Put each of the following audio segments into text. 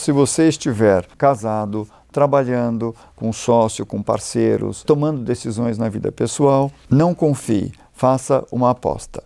Se você estiver casado, trabalhando com sócio, com parceiros, tomando decisões na vida pessoal, não confie, faça uma aposta.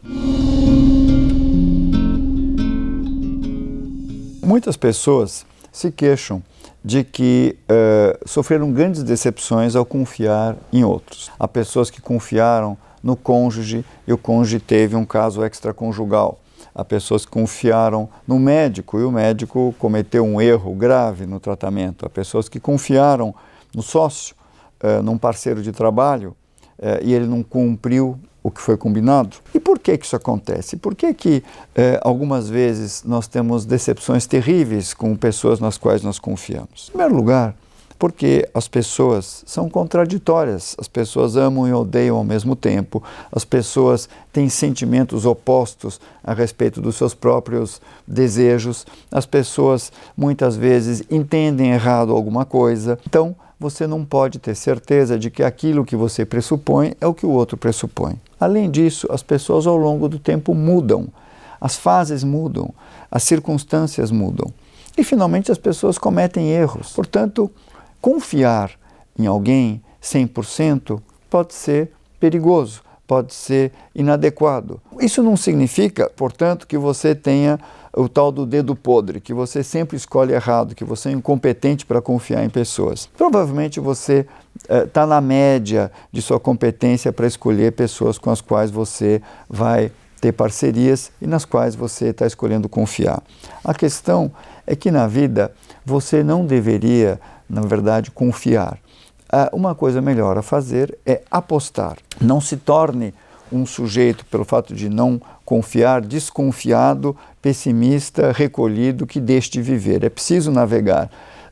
Muitas pessoas se queixam de que uh, sofreram grandes decepções ao confiar em outros. Há pessoas que confiaram no cônjuge e o cônjuge teve um caso extraconjugal a pessoas que confiaram no médico e o médico cometeu um erro grave no tratamento, a pessoas que confiaram no sócio, eh, num parceiro de trabalho eh, e ele não cumpriu o que foi combinado. E por que, que isso acontece? Por que, que eh, algumas vezes nós temos decepções terríveis com pessoas nas quais nós confiamos? Em primeiro lugar, porque as pessoas são contraditórias, as pessoas amam e odeiam ao mesmo tempo, as pessoas têm sentimentos opostos a respeito dos seus próprios desejos, as pessoas muitas vezes entendem errado alguma coisa. Então, você não pode ter certeza de que aquilo que você pressupõe é o que o outro pressupõe. Além disso, as pessoas ao longo do tempo mudam, as fases mudam, as circunstâncias mudam. E finalmente as pessoas cometem erros. Portanto, confiar em alguém 100% pode ser perigoso, pode ser inadequado. Isso não significa, portanto, que você tenha o tal do dedo podre, que você sempre escolhe errado, que você é incompetente para confiar em pessoas. Provavelmente você está eh, na média de sua competência para escolher pessoas com as quais você vai ter parcerias e nas quais você está escolhendo confiar. A questão é que na vida você não deveria na verdade, confiar. Ah, uma coisa melhor a fazer é apostar. Não se torne um sujeito, pelo fato de não confiar, desconfiado, pessimista, recolhido, que deixe de viver. É preciso navegar.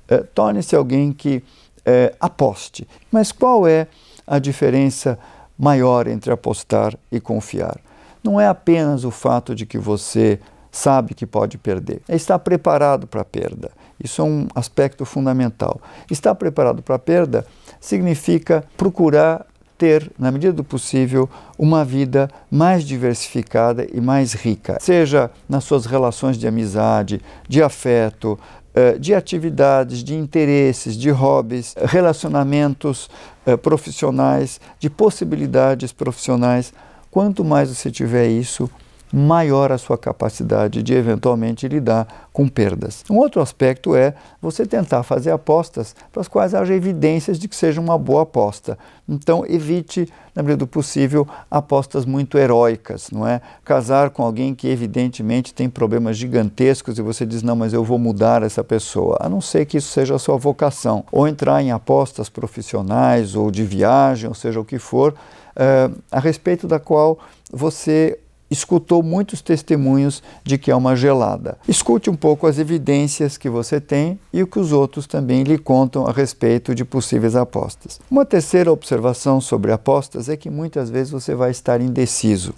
Ah, torne-se alguém que é, aposte. Mas qual é a diferença maior entre apostar e confiar? Não é apenas o fato de que você sabe que pode perder, é estar preparado para a perda. Isso é um aspecto fundamental. Estar preparado para a perda significa procurar ter, na medida do possível, uma vida mais diversificada e mais rica, seja nas suas relações de amizade, de afeto, eh, de atividades, de interesses, de hobbies, eh, relacionamentos eh, profissionais, de possibilidades profissionais. Quanto mais você tiver isso, maior a sua capacidade de eventualmente lidar com perdas. Um outro aspecto é você tentar fazer apostas para as quais haja evidências de que seja uma boa aposta. Então evite, na medida do possível, apostas muito heróicas, não é? Casar com alguém que evidentemente tem problemas gigantescos e você diz não, mas eu vou mudar essa pessoa, a não ser que isso seja a sua vocação, ou entrar em apostas profissionais ou de viagem, ou seja o que for, uh, a respeito da qual você escutou muitos testemunhos de que é uma gelada. Escute um pouco as evidências que você tem e o que os outros também lhe contam a respeito de possíveis apostas. Uma terceira observação sobre apostas é que muitas vezes você vai estar indeciso,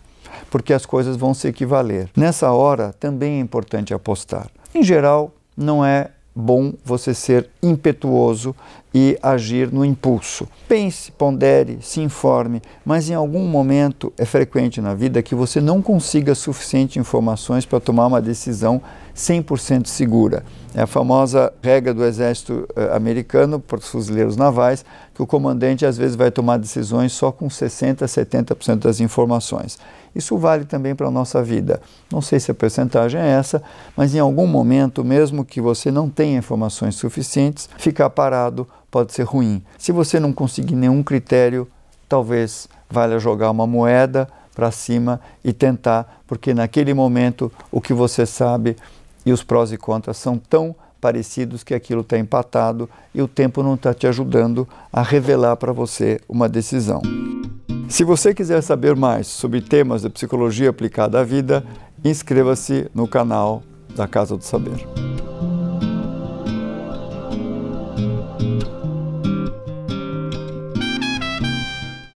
porque as coisas vão se equivaler. Nessa hora também é importante apostar. Em geral, não é bom você ser impetuoso e agir no impulso. Pense, pondere, se informe, mas em algum momento é frequente na vida que você não consiga suficiente informações para tomar uma decisão 100% segura. É a famosa regra do exército eh, americano para os fuzileiros navais, que o comandante às vezes vai tomar decisões só com 60%, 70% das informações. Isso vale também para a nossa vida. Não sei se a percentagem é essa, mas em algum momento, mesmo que você não tenha informações suficientes, ficar parado pode ser ruim. Se você não conseguir nenhum critério, talvez valha jogar uma moeda para cima e tentar, porque naquele momento o que você sabe e os prós e contras são tão parecidos que aquilo está empatado e o tempo não está te ajudando a revelar para você uma decisão. Se você quiser saber mais sobre temas de psicologia aplicada à vida, inscreva-se no canal da Casa do Saber.